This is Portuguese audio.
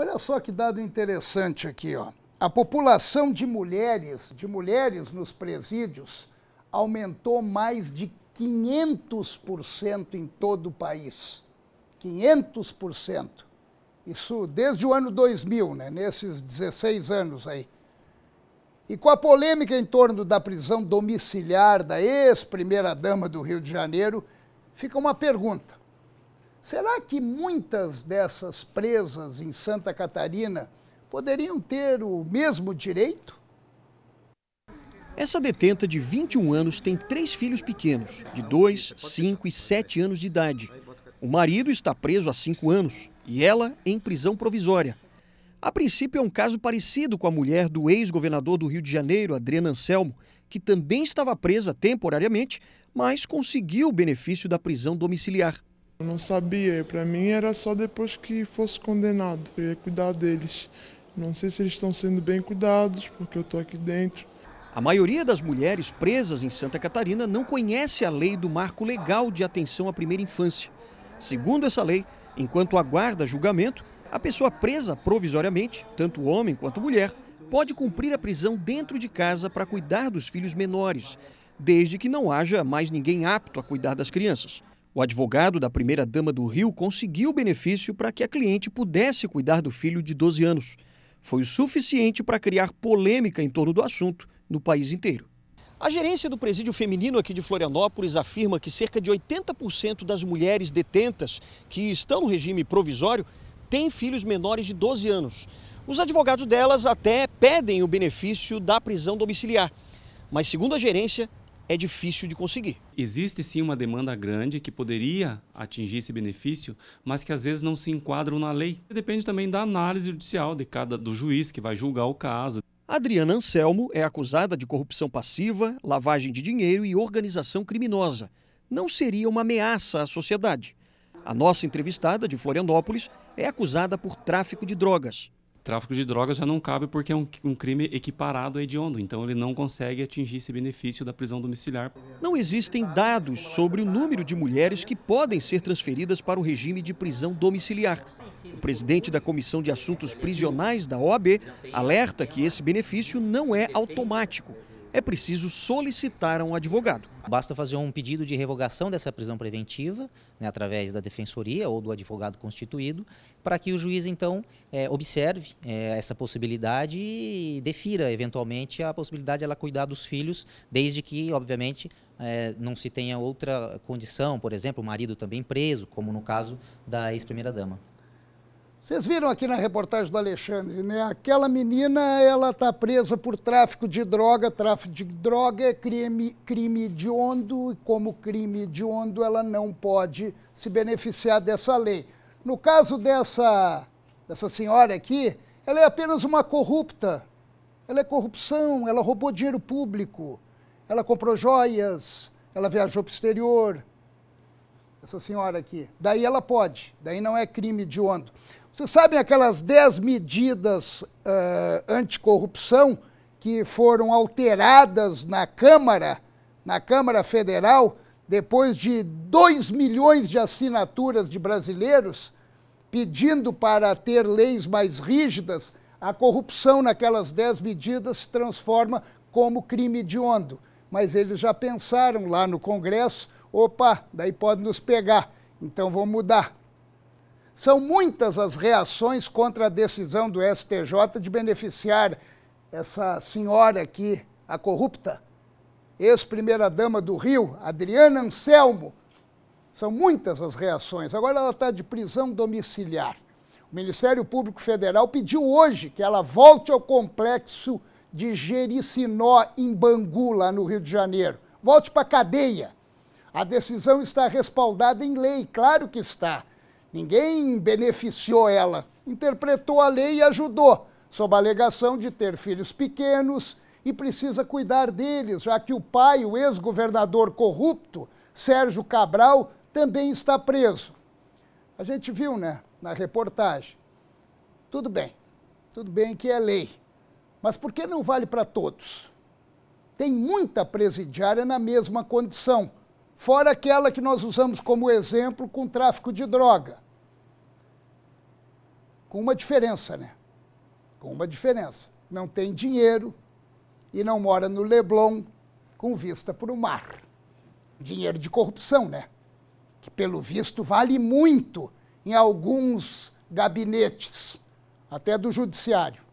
Olha só que dado interessante aqui, ó. A população de mulheres, de mulheres nos presídios aumentou mais de 500% em todo o país. 500%. Isso desde o ano 2000, né? nesses 16 anos aí. E com a polêmica em torno da prisão domiciliar da ex-primeira-dama do Rio de Janeiro, fica uma pergunta. Será que muitas dessas presas em Santa Catarina poderiam ter o mesmo direito? Essa detenta de 21 anos tem três filhos pequenos, de 2, 5 e 7 anos de idade. O marido está preso há 5 anos e ela em prisão provisória. A princípio é um caso parecido com a mulher do ex-governador do Rio de Janeiro, Adriana Anselmo, que também estava presa temporariamente, mas conseguiu o benefício da prisão domiciliar. Eu não sabia, para mim era só depois que fosse condenado, eu ia cuidar deles. Não sei se eles estão sendo bem cuidados, porque eu estou aqui dentro. A maioria das mulheres presas em Santa Catarina não conhece a lei do Marco Legal de Atenção à Primeira Infância. Segundo essa lei, enquanto aguarda julgamento, a pessoa presa provisoriamente, tanto homem quanto mulher, pode cumprir a prisão dentro de casa para cuidar dos filhos menores, desde que não haja mais ninguém apto a cuidar das crianças. O advogado da primeira-dama do Rio conseguiu o benefício para que a cliente pudesse cuidar do filho de 12 anos. Foi o suficiente para criar polêmica em torno do assunto no país inteiro. A gerência do presídio feminino aqui de Florianópolis afirma que cerca de 80% das mulheres detentas que estão no regime provisório têm filhos menores de 12 anos. Os advogados delas até pedem o benefício da prisão domiciliar. Mas, segundo a gerência, é difícil de conseguir. Existe sim uma demanda grande que poderia atingir esse benefício, mas que às vezes não se enquadram na lei. Depende também da análise judicial de cada do juiz que vai julgar o caso. Adriana Anselmo é acusada de corrupção passiva, lavagem de dinheiro e organização criminosa. Não seria uma ameaça à sociedade. A nossa entrevistada de Florianópolis é acusada por tráfico de drogas tráfico de drogas já não cabe porque é um, um, crime equiparado a hediondo, então ele não consegue atingir esse benefício da prisão domiciliar. Não existem dados sobre o número de mulheres que podem ser transferidas para o regime de prisão domiciliar. O presidente da Comissão de Assuntos Prisionais da OAB alerta que esse benefício não é automático é preciso solicitar a um advogado. Basta fazer um pedido de revogação dessa prisão preventiva, né, através da defensoria ou do advogado constituído, para que o juiz, então, é, observe é, essa possibilidade e defira, eventualmente, a possibilidade de ela cuidar dos filhos, desde que, obviamente, é, não se tenha outra condição, por exemplo, o marido também preso, como no caso da ex-primeira-dama. Vocês viram aqui na reportagem do Alexandre, né? Aquela menina, ela está presa por tráfico de droga. Tráfico de droga é crime, crime hediondo e como crime hediondo ela não pode se beneficiar dessa lei. No caso dessa, dessa senhora aqui, ela é apenas uma corrupta. Ela é corrupção, ela roubou dinheiro público, ela comprou joias, ela viajou para o exterior. Essa senhora aqui. Daí ela pode, daí não é crime hediondo. Vocês sabem aquelas 10 medidas uh, anticorrupção que foram alteradas na Câmara, na Câmara Federal, depois de 2 milhões de assinaturas de brasileiros pedindo para ter leis mais rígidas, a corrupção naquelas 10 medidas se transforma como crime hediondo. Mas eles já pensaram lá no Congresso, opa, daí pode nos pegar, então vamos mudar. São muitas as reações contra a decisão do STJ de beneficiar essa senhora aqui, a corrupta, ex-primeira-dama do Rio, Adriana Anselmo. São muitas as reações. Agora ela está de prisão domiciliar. O Ministério Público Federal pediu hoje que ela volte ao complexo de Jericinó, em Bangu, lá no Rio de Janeiro. Volte para a cadeia. A decisão está respaldada em lei, claro que está. Ninguém beneficiou ela. Interpretou a lei e ajudou, sob a alegação de ter filhos pequenos e precisa cuidar deles, já que o pai, o ex-governador corrupto, Sérgio Cabral, também está preso. A gente viu, né, na reportagem. Tudo bem, tudo bem que é lei, mas por que não vale para todos? Tem muita presidiária na mesma condição fora aquela que nós usamos como exemplo com tráfico de droga. Com uma diferença, né? Com uma diferença. Não tem dinheiro e não mora no Leblon com vista para o mar. Dinheiro de corrupção, né? Que, pelo visto, vale muito em alguns gabinetes, até do judiciário.